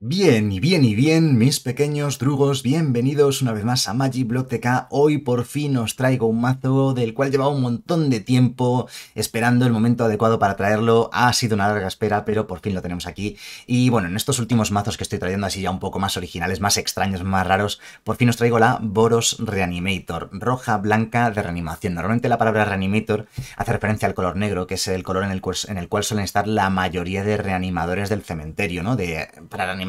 Bien, y bien, y bien, mis pequeños drugos, bienvenidos una vez más a Magic Block TK. Hoy por fin os traigo un mazo del cual llevaba un montón de tiempo esperando el momento adecuado para traerlo. Ha sido una larga espera, pero por fin lo tenemos aquí. Y bueno, en estos últimos mazos que estoy trayendo así ya un poco más originales, más extraños, más raros, por fin os traigo la Boros Reanimator, roja, blanca, de reanimación. Normalmente la palabra Reanimator hace referencia al color negro, que es el color en el cual, suelen estar la mayoría de reanimadores del cementerio, ¿no? De, para reanimar reanimar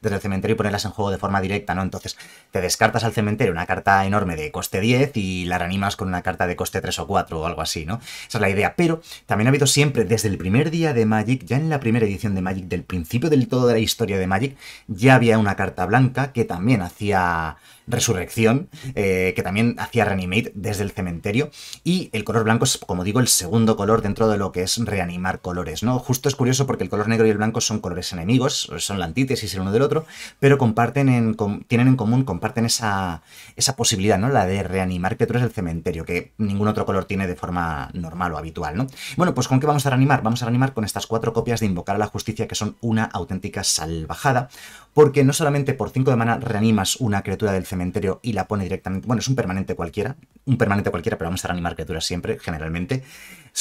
desde el cementerio y ponerlas en juego de forma directa, ¿no? Entonces, te descartas al cementerio una carta enorme de coste 10 y la reanimas con una carta de coste 3 o 4 o algo así, ¿no? Esa es la idea. Pero también ha habido siempre, desde el primer día de Magic, ya en la primera edición de Magic, del principio del todo de la historia de Magic, ya había una carta blanca que también hacía Resurrección, eh, que también hacía Reanimate desde el cementerio. Y el color blanco es, como digo, el segundo color dentro de lo que es reanimar colores, ¿no? Justo es curioso porque el color negro y el blanco son colores enemigos, son la antítesis el uno del otro, pero comparten en, tienen en común, comparten esa, esa posibilidad, ¿no? La de reanimar criaturas del cementerio, que ningún otro color tiene de forma normal o habitual, ¿no? Bueno, pues ¿con qué vamos a reanimar? Vamos a reanimar con estas cuatro copias de Invocar a la Justicia, que son una auténtica salvajada porque no solamente por 5 de mana reanimas una criatura del cementerio y la pone directamente, bueno, es un permanente cualquiera, un permanente cualquiera, pero vamos a reanimar criaturas siempre, generalmente,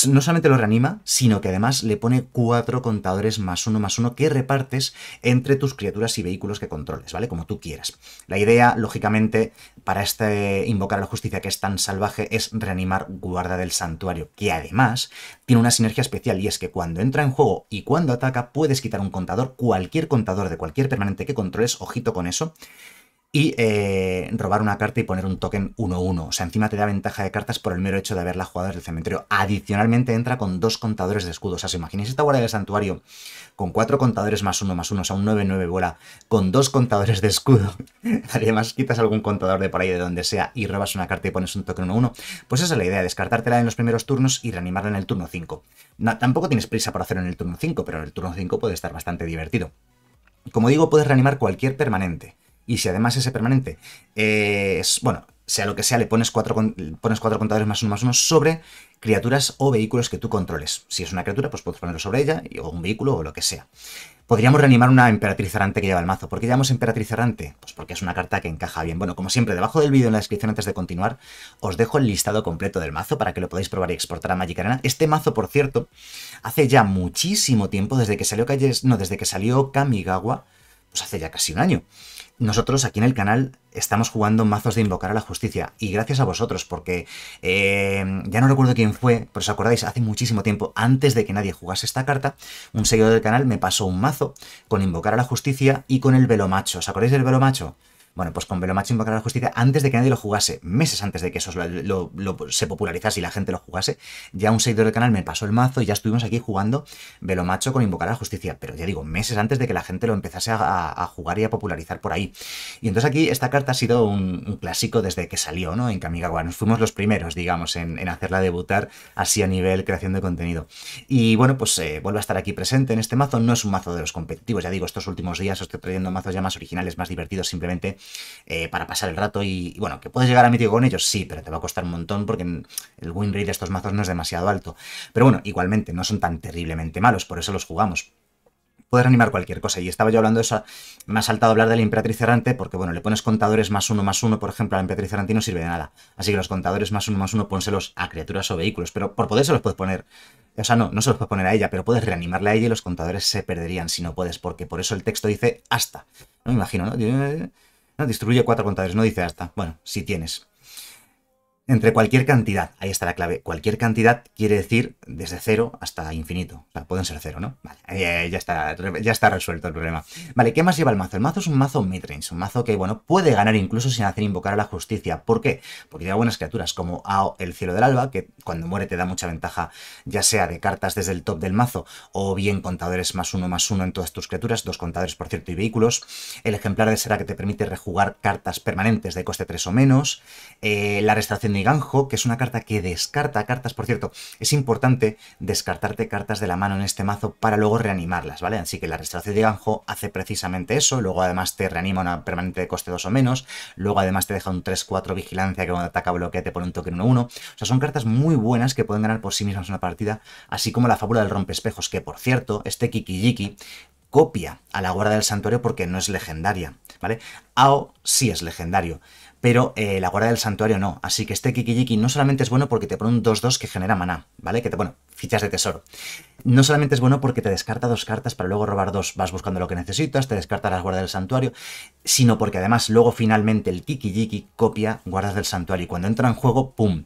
no solamente lo reanima, sino que además le pone cuatro contadores más uno más uno que repartes entre tus criaturas y vehículos que controles, ¿vale? Como tú quieras. La idea, lógicamente, para este invocar a la justicia que es tan salvaje es reanimar guarda del santuario, que además tiene una sinergia especial y es que cuando entra en juego y cuando ataca puedes quitar un contador, cualquier contador de cualquier permanente que controles, ojito con eso, y eh, robar una carta y poner un token 1-1. O sea, encima te da ventaja de cartas por el mero hecho de haberla jugado desde el cementerio. Adicionalmente entra con dos contadores de escudos. O sea, si imagináis esta guardia del santuario con cuatro contadores más uno más uno, o sea, un 9-9 bola, con dos contadores de escudo. Además, quitas algún contador de por ahí de donde sea y robas una carta y pones un token 1-1. Pues esa es la idea, descartártela en los primeros turnos y reanimarla en el turno 5. tampoco tienes prisa por hacerlo en el turno 5, pero en el turno 5 puede estar bastante divertido. Como digo, puedes reanimar cualquier permanente. Y si además ese permanente eh, es, bueno, sea lo que sea, le pones cuatro, pones cuatro contadores más uno más uno sobre criaturas o vehículos que tú controles. Si es una criatura, pues puedes ponerlo sobre ella, o un vehículo, o lo que sea. Podríamos reanimar una Emperatriz Errante que lleva el mazo. ¿Por qué llamamos Emperatriz Errante? Pues porque es una carta que encaja bien. Bueno, como siempre, debajo del vídeo en la descripción antes de continuar, os dejo el listado completo del mazo para que lo podáis probar y exportar a Magic Arena. Este mazo, por cierto, hace ya muchísimo tiempo, desde que salió no, desde que salió Kamigawa, pues hace ya casi un año nosotros aquí en el canal estamos jugando mazos de invocar a la justicia y gracias a vosotros porque eh, ya no recuerdo quién fue, pero os acordáis, hace muchísimo tiempo, antes de que nadie jugase esta carta, un seguidor del canal me pasó un mazo con invocar a la justicia y con el velomacho. ¿Os acordáis del velomacho? Bueno, pues con Velomacho invocar a la justicia antes de que nadie lo jugase, meses antes de que eso se popularizase y la gente lo jugase, ya un seguidor del canal me pasó el mazo y ya estuvimos aquí jugando Velomacho con invocar a la justicia, pero ya digo, meses antes de que la gente lo empezase a, jugar y a popularizar por ahí. Y entonces aquí esta carta ha sido un, clásico desde que salió, ¿no? En Kamigawa, nos fuimos los primeros, digamos, en, hacerla debutar así a nivel creación de contenido. Y bueno, pues eh, vuelvo a estar aquí presente en este mazo, no es un mazo de los competitivos, ya digo, estos últimos días os estoy trayendo mazos ya más originales, más divertidos, simplemente eh, para pasar el rato y, bueno, que puedes llegar a mítico con ellos, sí, pero te va a costar un montón porque el win rate de estos mazos no es demasiado alto. Pero bueno, igualmente, no son tan terriblemente malos, por eso los jugamos. Puedes reanimar cualquier cosa. Y estaba yo hablando de eso. Me ha saltado hablar de la Emperatriz Errante porque, bueno, le pones contadores más uno más uno, por ejemplo, a la Emperatriz Errante y no sirve de nada. Así que los contadores más uno más uno pónselos a criaturas o vehículos. Pero por poder se los puedes poner o sea, no, no se los puedes poner a ella, pero puedes reanimarle a ella y los contadores se perderían si no puedes, porque por eso el texto dice hasta. No me imagino, ¿no? ¿no? Distribuye cuatro contadores, no dice hasta. Bueno, si tienes entre cualquier cantidad, ahí está la clave. Cualquier cantidad quiere decir desde cero hasta infinito. pueden ser cero, ¿no? Vale, ya, está, ya está resuelto el problema. Vale, ¿qué más lleva el mazo? El mazo es un mazo midrange, un mazo que, bueno, puede ganar incluso sin hacer invocar a la justicia. ¿Por qué? Porque lleva buenas criaturas como Ao, el cielo del alba, que cuando muere te da mucha ventaja, ya sea de cartas desde el top del mazo, o bien contadores más uno más uno en todas tus criaturas, dos contadores, por cierto, y vehículos. El ejemplar de Sera que te permite rejugar cartas permanentes de coste 3 o menos. Eh, la restauración de ganjo, que es una carta que descarta cartas. Por cierto, es importante descartarte cartas de la mano en este mazo para luego reanimarlas, ¿vale? Así que la restauración de ganjo hace precisamente eso. Luego además te reanima una permanente de coste 2 o menos. Luego además te deja un 3-4 vigilancia que cuando ataca bloquea te pone un toque 1-1. O sea, son cartas muy buenas que pueden ganar por sí mismas una partida. Así como la fábula del rompe espejos. que por cierto, este Kikijiki copia a la guarda del santuario porque no es legendaria, ¿vale? Ao sí es legendario pero eh, la guarda del santuario no. Así que este Kikijiki no solamente es bueno porque te pone un 2-2 que genera maná, ¿vale? Que te, bueno, fichas de tesoro. No solamente es bueno porque te descarta dos cartas para luego robar dos, vas buscando lo que necesitas, te descarta las guardas del santuario, sino porque además luego finalmente el Kikijiki copia guardas del santuario y cuando entra en juego, ¡pum!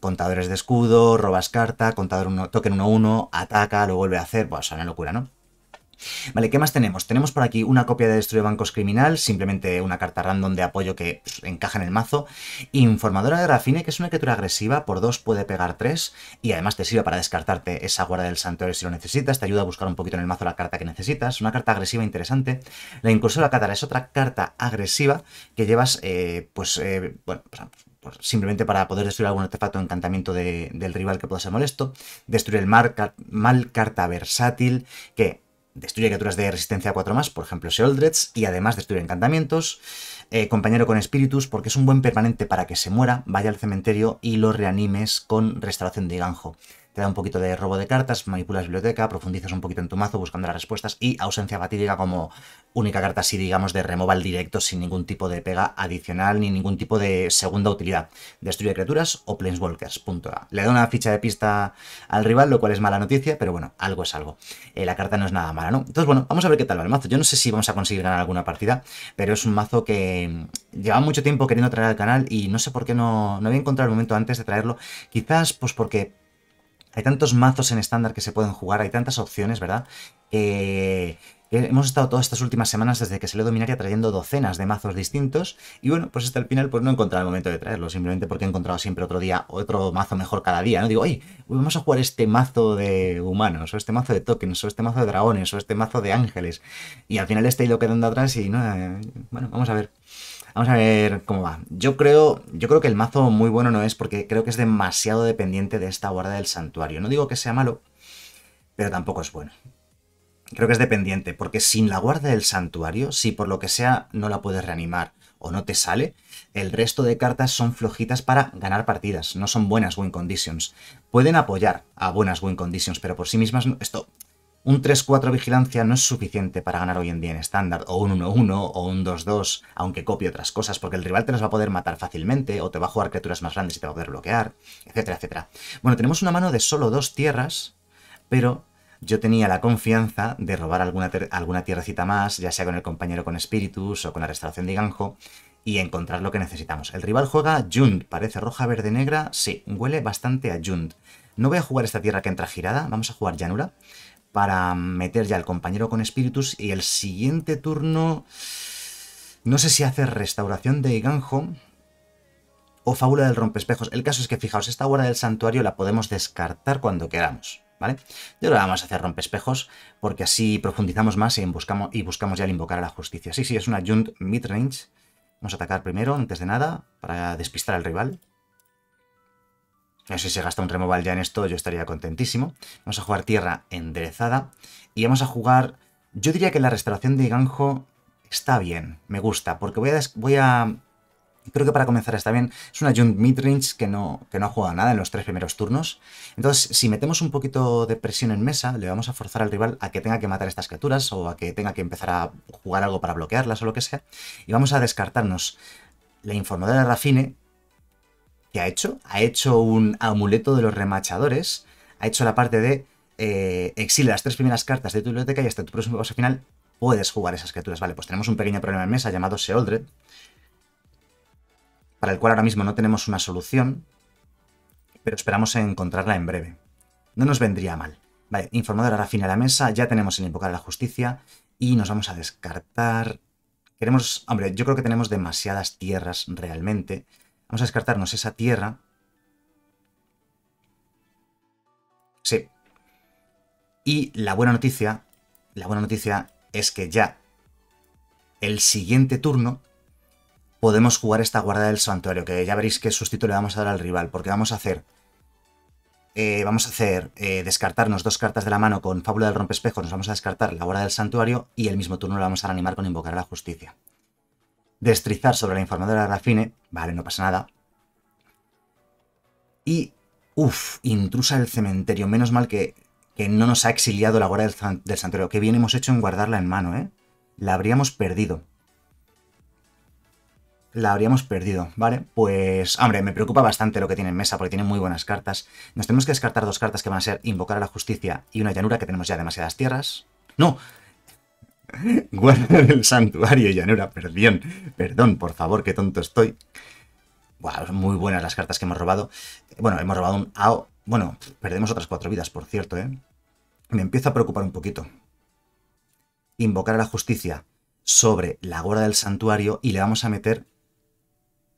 Contadores de escudo, robas carta, contador uno, token 1-1, ataca, lo vuelve a hacer, pues una locura, ¿no? Vale, ¿qué más tenemos? Tenemos por aquí una copia de Destruye Bancos Criminal, simplemente una carta random de apoyo que pues, encaja en el mazo. Informadora de Rafine, que es una criatura agresiva, por dos puede pegar tres y además te sirve para descartarte esa guarda del santuario si lo necesitas, te ayuda a buscar un poquito en el mazo la carta que necesitas, una carta agresiva interesante. La Incursora catara es otra carta agresiva que llevas, eh, pues, eh, bueno, pues, simplemente para poder destruir algún artefacto o encantamiento del rival que pueda ser molesto. Destruir el mar, mal carta versátil, que destruye criaturas de resistencia a 4 más, por ejemplo Seoldreds, y además destruye encantamientos. Eh, compañero con espíritus, porque es un buen permanente para que se muera, vaya al cementerio y lo reanimes con restauración de ganjo te da un poquito de robo de cartas, manipulas biblioteca, profundizas un poquito en tu mazo buscando las respuestas y ausencia fatídica como única carta así, digamos, de removal directo sin ningún tipo de pega adicional ni ningún tipo de segunda utilidad. Destruye criaturas o planeswalkers, punto Le da una ficha de pista al rival, lo cual es mala noticia, pero bueno, algo es algo. Eh, la carta no es nada mala, ¿no? Entonces, bueno, vamos a ver qué tal va el mazo. Yo no sé si vamos a conseguir ganar alguna partida, pero es un mazo que mm, lleva mucho tiempo queriendo traer al canal y no sé por qué no, no había encontrado el momento antes de traerlo. Quizás, pues porque hay tantos mazos en estándar que se pueden jugar, hay tantas opciones, ¿verdad? Que eh, eh, hemos estado todas estas últimas semanas desde que se le dominaría trayendo docenas de mazos distintos y bueno, pues hasta el final pues no he encontrado el momento de traerlo, simplemente porque he encontrado siempre otro día otro mazo mejor cada día, ¿no? Digo, oye, vamos a jugar este mazo de humanos, o este mazo de tokens, o este mazo de dragones, o este mazo de ángeles y al final este ha ido quedando atrás y no, eh, bueno, vamos a ver. Vamos a ver cómo va. Yo creo, yo creo que el mazo muy bueno no es porque creo que es demasiado dependiente de esta guarda del santuario. No digo que sea malo, pero tampoco es bueno. Creo que es dependiente, porque sin la guarda del santuario, si por lo que sea no la puedes reanimar o no te sale, el resto de cartas son flojitas para ganar partidas, no son buenas win conditions. Pueden apoyar a buenas win conditions, pero por sí mismas esto un 3-4 vigilancia no es suficiente para ganar hoy en día en estándar, o un 1-1 o un 2-2, aunque copie otras cosas, porque el rival te las va a poder matar fácilmente, o te va a jugar criaturas más grandes y te va a poder bloquear, etcétera, etcétera. Bueno, tenemos una mano de solo dos tierras, pero yo tenía la confianza de robar alguna, alguna tierrecita más, ya sea con el compañero con espíritus o con la restauración de Ganjo, y encontrar lo que necesitamos. El rival juega Jund, parece roja, verde, negra, sí, huele bastante a Jund. No voy a jugar esta tierra que entra girada, vamos a jugar llanura para meter ya al compañero con espíritus y el siguiente turno no sé si hace restauración de Ganjo o fábula del rompespejos. El caso es que fijaos, esta guarda del santuario la podemos descartar cuando queramos. ¿Vale? Yo ahora vamos a hacer rompespejos porque así profundizamos más y buscamos, y buscamos ya el invocar a la justicia. Sí, sí, es una Junt midrange. Vamos a atacar primero, antes de nada, para despistar al rival. No sé si se gasta un removal ya en esto, yo estaría contentísimo. Vamos a jugar tierra enderezada. Y vamos a jugar... Yo diría que la restauración de Ganjo está bien, me gusta, porque voy a... Voy a creo que para comenzar está bien. Es una Jund Midrange que no, que no ha jugado nada en los tres primeros turnos. Entonces, si metemos un poquito de presión en mesa, le vamos a forzar al rival a que tenga que matar estas criaturas o a que tenga que empezar a jugar algo para bloquearlas o lo que sea. Y vamos a descartarnos la informadora de Rafine, ¿Qué ha hecho? Ha hecho un amuleto de los remachadores. Ha hecho la parte de eh, las tres primeras cartas de tu biblioteca y hasta tu próximo paso final puedes jugar esas criaturas. Vale, pues tenemos un pequeño problema en mesa llamado Seoldred, para el cual ahora mismo no tenemos una solución, pero esperamos encontrarla en breve. No nos vendría mal. Vale, informador ahora fin a la mesa, ya tenemos el invocar la justicia y nos vamos a descartar. Queremos, hombre, yo creo que tenemos demasiadas tierras realmente. Vamos a descartarnos esa tierra. Sí. Y la buena noticia, la buena noticia es que ya el siguiente turno podemos jugar esta guarda del santuario, que ya veréis qué sustituto le vamos a dar al rival, porque vamos a hacer... Eh, vamos a hacer eh, descartarnos dos cartas de la mano con Fábula del Rompe rompespejo, nos vamos a descartar la guarda del santuario y el mismo turno lo vamos a animar con Invocar a la Justicia destrizar sobre la informadora de Rafine, vale, no pasa nada. Y, uff, intrusa el cementerio, menos mal que, que no nos ha exiliado la guardia del, del santuario, Qué bien hemos hecho en guardarla en mano, ¿eh? La habríamos perdido. La habríamos perdido, ¿vale? Pues, hombre, me preocupa bastante lo que tiene en mesa, porque tiene muy buenas cartas. Nos tenemos que descartar dos cartas que van a ser Invocar a la Justicia y una llanura, que tenemos ya demasiadas tierras. ¡No! guarda del santuario, llanura, perdón, perdón, por favor, qué tonto estoy. muy buenas las cartas que hemos robado. Eh, bueno, hemos robado un AO. Bueno, perdemos otras cuatro vidas, por cierto, ¿eh? Me empiezo a preocupar un poquito. Invocar a la justicia sobre la guarda del santuario y le vamos a meter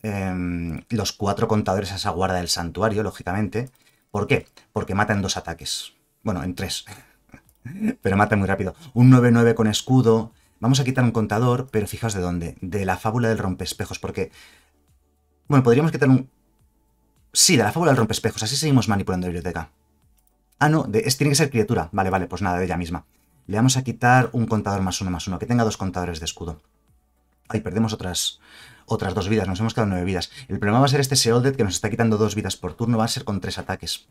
em, los cuatro contadores a esa guarda del santuario, lógicamente. ¿Por qué? Porque mata en dos ataques. Bueno, en tres pero mata muy rápido. Un 9-9 con escudo. Vamos a quitar un contador, pero fijaos de dónde. De la fábula del espejos, porque... Bueno, podríamos quitar un... Sí, de la fábula del rompe espejos. así seguimos manipulando la biblioteca. Ah, no, de... es, tiene que ser criatura. Vale, vale, pues nada, de ella misma. Le vamos a quitar un contador más uno, más uno, que tenga dos contadores de escudo. Ahí perdemos otras, otras dos vidas, nos hemos quedado nueve vidas. El problema va a ser este Seoldet que nos está quitando dos vidas por turno, va a ser con tres ataques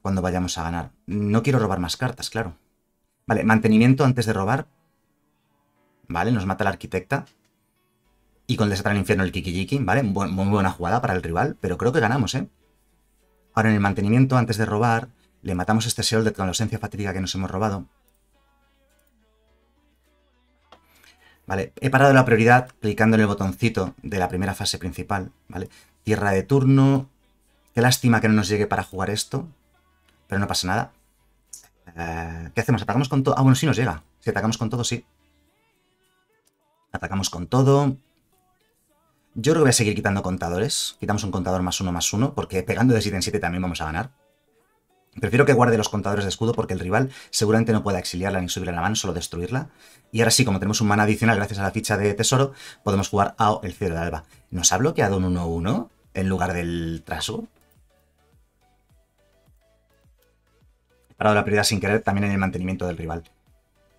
cuando vayamos a ganar. No quiero robar más cartas, claro. Vale, mantenimiento antes de robar. Vale, nos mata la arquitecta. Y con desatar al infierno el Kikijiki, ¿vale? muy buena jugada para el rival, pero creo que ganamos, ¿eh? Ahora en el mantenimiento antes de robar, le matamos este de con la ausencia fatídica que nos hemos robado. Vale, he parado la prioridad clicando en el botoncito de la primera fase principal, ¿vale? Tierra de turno. Qué lástima que no nos llegue para jugar esto, pero no pasa nada. Eh, ¿Qué hacemos? ¿Atacamos con todo? Ah, bueno, sí nos llega. Si atacamos con todo, sí. Atacamos con todo. Yo creo que voy a seguir quitando contadores. Quitamos un contador más uno más uno, porque pegando de 7 en 7 también vamos a ganar. Prefiero que guarde los contadores de escudo porque el rival seguramente no pueda exiliarla ni subirla a la mano, solo destruirla. Y ahora sí, como tenemos un mana adicional gracias a la ficha de tesoro, podemos jugar a el cielo de alba. ¿Nos ha bloqueado un 1-1 en lugar del trasgo? Ahora la prioridad sin querer también en el mantenimiento del rival.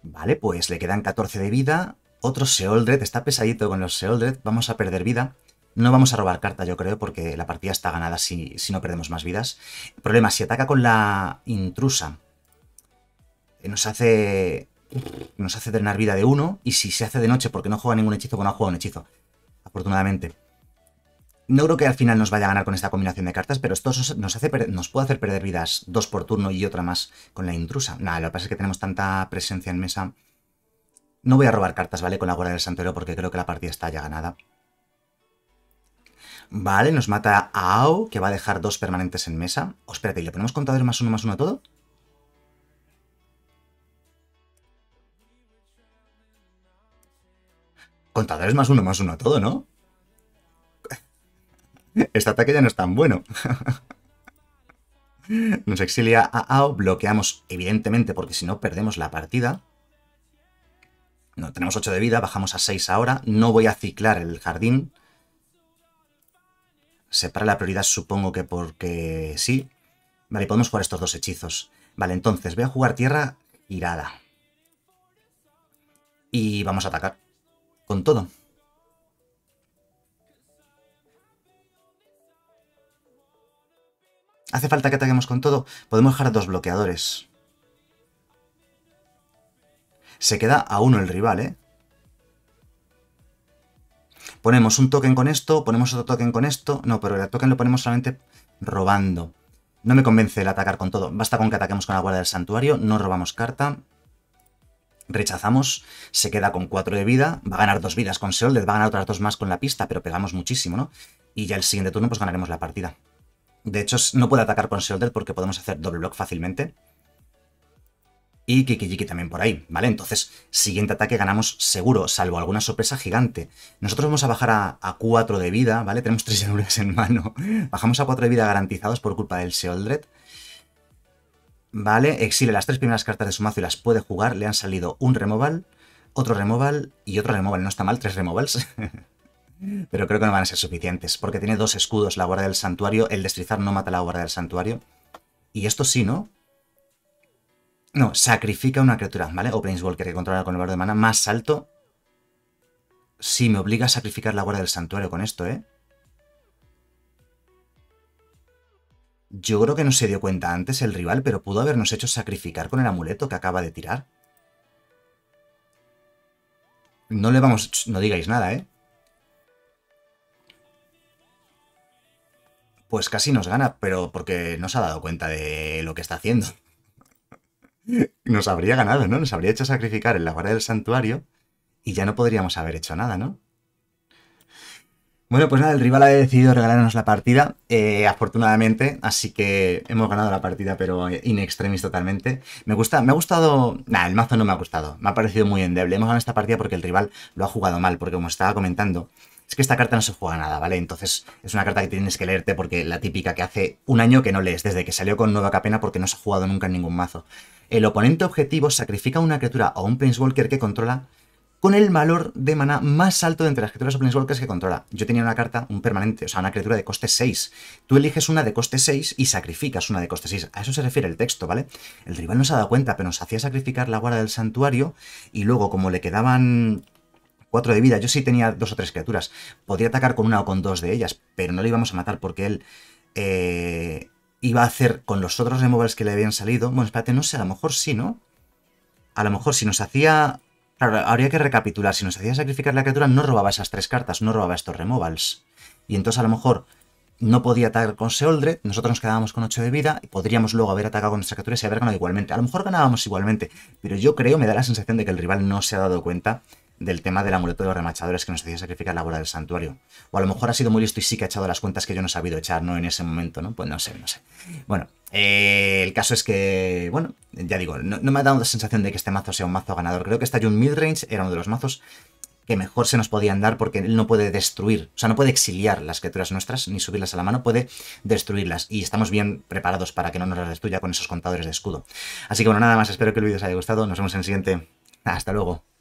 Vale, pues le quedan 14 de vida. Otro Seoldred, está pesadito con los Seoldred, vamos a perder vida. No vamos a robar carta, yo creo, porque la partida está ganada si, no perdemos más vidas. problema, si ataca con la intrusa, eh, nos hace nos hace drenar vida de uno, y si se hace de noche porque no juega ningún hechizo, no ha jugado un hechizo, afortunadamente. No creo que al final nos vaya a ganar con esta combinación de cartas, pero esto nos, puede hacer perder vidas dos por turno y otra más con la intrusa. Nada, lo que pasa es que tenemos tanta presencia en mesa. No voy a robar cartas, ¿vale? Con la guardia del santuario porque creo que la partida está ya ganada. Vale, nos mata a Ao, que va a dejar dos permanentes en mesa. Oh, espérate, ¿y le ponemos contadores más uno más uno a todo? Contadores más uno más uno a todo, ¿no? Este ataque ya no es tan bueno. Nos exilia a AO, bloqueamos evidentemente porque si no perdemos la partida. No, tenemos 8 de vida, bajamos a 6 ahora. No voy a ciclar el jardín. Separa la prioridad supongo que porque sí. Vale, podemos jugar estos dos hechizos. Vale, entonces voy a jugar tierra irada. Y vamos a atacar. Con todo. ¿Hace falta que ataquemos con todo? Podemos dejar dos bloqueadores. Se queda a uno el rival, ¿eh? Ponemos un token con esto, ponemos otro token con esto. No, pero el token lo ponemos solamente robando. No me convence el atacar con todo. Basta con que ataquemos con la guardia del santuario, no robamos carta. Rechazamos, se queda con 4 de vida, va a ganar dos vidas con Les va a ganar otras dos más con la pista, pero pegamos muchísimo, ¿no? Y ya el siguiente turno pues ganaremos la partida. De hecho, no puede atacar con Seoldred porque podemos hacer doble block fácilmente. Y Kikijiki también por ahí, ¿vale? Entonces, siguiente ataque ganamos seguro, salvo alguna sorpresa gigante. Nosotros vamos a bajar a, 4 de vida, ¿vale? Tenemos 3 llanuras en mano. Bajamos a 4 de vida garantizados por culpa del Seoldred. ¿Vale? Exile las tres primeras cartas de su mazo y las puede jugar. Le han salido un removal, otro removal y otro removal. No está mal, tres removals. Pero creo que no van a ser suficientes, porque tiene dos escudos la guarda del santuario. El destrizar no mata la guarda del santuario. Y esto sí, ¿no? No, sacrifica una criatura, ¿vale? O Planeswalker que controla con el valor de mana más alto. Sí, me obliga a sacrificar la guarda del santuario con esto, ¿eh? Yo creo que no se dio cuenta antes el rival, pero pudo habernos hecho sacrificar con el amuleto que acaba de tirar. No le vamos... No digáis nada, ¿eh? pues casi nos gana, pero porque no se ha dado cuenta de lo que está haciendo. Nos habría ganado, ¿no? Nos habría hecho sacrificar en la guardia del santuario y ya no podríamos haber hecho nada, ¿no? Bueno, pues nada, el rival ha decidido regalarnos la partida, eh, afortunadamente, así que hemos ganado la partida, pero in extremis totalmente. Me gusta, me ha gustado... Nada, el mazo no me ha gustado, me ha parecido muy endeble. Hemos ganado esta partida porque el rival lo ha jugado mal, porque como estaba comentando, es que esta carta no se juega nada, ¿vale? Entonces es una carta que tienes que leerte porque la típica que hace un año que no lees, desde que salió con Nueva Capena porque no se ha jugado nunca en ningún mazo. El oponente objetivo sacrifica una criatura o un Planeswalker que controla con el valor de mana más alto de entre las criaturas o Planeswalkers que controla. Yo tenía una carta, un permanente, o sea, una criatura de coste 6. Tú eliges una de coste 6 y sacrificas una de coste 6. A eso se refiere el texto, ¿vale? El rival no se ha dado cuenta, pero nos hacía sacrificar la guarda del santuario y luego, como le quedaban 4 de vida. Yo sí tenía dos o tres criaturas. Podría atacar con una o con dos de ellas, pero no le íbamos a matar porque él eh, iba a hacer con los otros removals que le habían salido. Bueno, espérate, no sé, a lo mejor sí, ¿no? A lo mejor si nos hacía... Claro, habría que recapitular. Si nos hacía sacrificar la criatura, no robaba esas tres cartas, no robaba estos removals. Y entonces a lo mejor no podía atacar con Seoldred, nosotros nos quedábamos con 8 de vida y podríamos luego haber atacado con nuestra criatura y haber ganado igualmente. A lo mejor ganábamos igualmente, pero yo creo, me da la sensación de que el rival no se ha dado cuenta del tema del amuleto de los remachadores que nos decía sacrificar la bola del santuario. O a lo mejor ha sido muy listo y sí que ha echado las cuentas que yo no he sabido echar, ¿no? En ese momento, ¿no? Pues no sé, no sé. Bueno, eh, el caso es que, bueno, ya digo, no, me ha dado la sensación de que este mazo sea un mazo ganador. Creo que esta Jun Midrange era uno de los mazos que mejor se nos podían dar porque él no puede destruir, o sea, no puede exiliar las criaturas nuestras ni subirlas a la mano, puede destruirlas y estamos bien preparados para que no nos las destruya con esos contadores de escudo. Así que bueno, nada más, espero que el vídeo os haya gustado, nos vemos en el siguiente. Hasta luego.